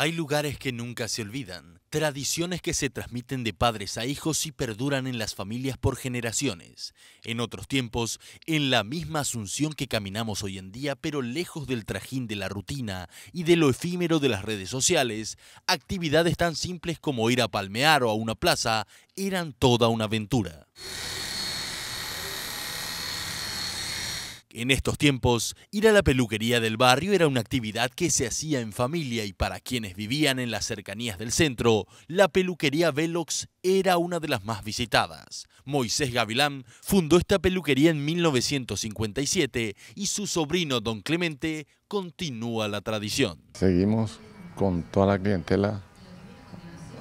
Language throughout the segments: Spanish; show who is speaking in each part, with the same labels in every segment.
Speaker 1: Hay lugares que nunca se olvidan, tradiciones que se transmiten de padres a hijos y perduran en las familias por generaciones. En otros tiempos, en la misma Asunción que caminamos hoy en día, pero lejos del trajín de la rutina y de lo efímero de las redes sociales, actividades tan simples como ir a palmear o a una plaza eran toda una aventura. En estos tiempos, ir a la peluquería del barrio era una actividad que se hacía en familia y para quienes vivían en las cercanías del centro, la peluquería Velox era una de las más visitadas. Moisés Gavilán fundó esta peluquería en 1957 y su sobrino Don Clemente continúa la tradición. Seguimos con toda la clientela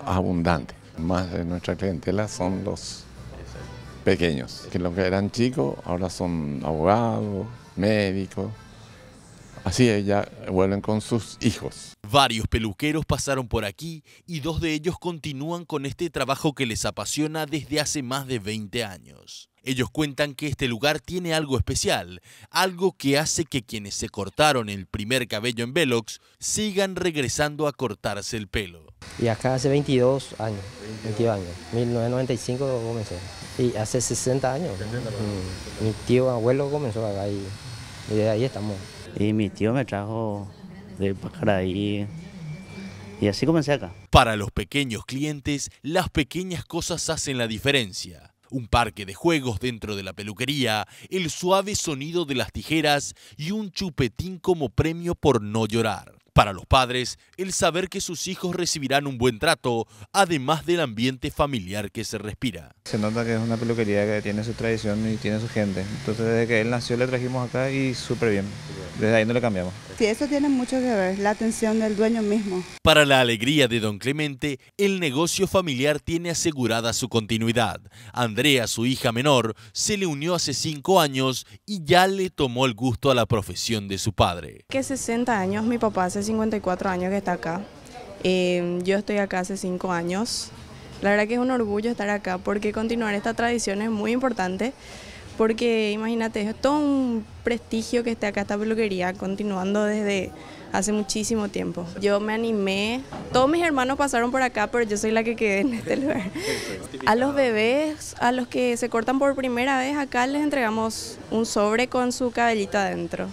Speaker 1: abundante. Más de nuestra clientela son los pequeños, que los que eran chicos ahora son abogados, médicos. Así ya vuelven con sus hijos. Varios peluqueros pasaron por aquí y dos de ellos continúan con este trabajo que les apasiona desde hace más de 20 años. Ellos cuentan que este lugar tiene algo especial, algo que hace que quienes se cortaron el primer cabello en Velox sigan regresando a cortarse el pelo.
Speaker 2: Y acá hace 22 años, 22 años, 1995 y hace 60 años. Mi tío abuelo comenzó acá y, ahí estamos. Y mi tío me trajo de ahí Y así comencé acá.
Speaker 1: Para los pequeños clientes, las pequeñas cosas hacen la diferencia. Un parque de juegos dentro de la peluquería, el suave sonido de las tijeras y un chupetín como premio por no llorar. Para los padres, el saber que sus hijos recibirán un buen trato, además del ambiente familiar que se respira.
Speaker 2: Se nota que es una peluquería que tiene su tradición y tiene su gente. Entonces desde que él nació
Speaker 1: le trajimos acá y súper bien. Desde ahí no lo cambiamos.
Speaker 2: Sí, eso tiene mucho que ver, la atención del dueño mismo.
Speaker 1: Para la alegría de don Clemente, el negocio familiar tiene asegurada su continuidad. Andrea, su hija menor, se le unió hace cinco años y ya le tomó el gusto a la profesión de su padre.
Speaker 2: Que 60 años, mi papá hace 54 años que está acá. Em, yo estoy acá hace cinco años. La verdad que es un orgullo estar acá porque continuar esta tradición es muy importante porque imagínate, es todo un prestigio que esté acá esta peluquería, continuando desde hace muchísimo tiempo. Yo me animé, todos mis hermanos pasaron por acá, pero yo soy la que quedé en este lugar. A los bebés, a los que se cortan por primera vez acá, les entregamos un sobre
Speaker 1: con su cabellita adentro.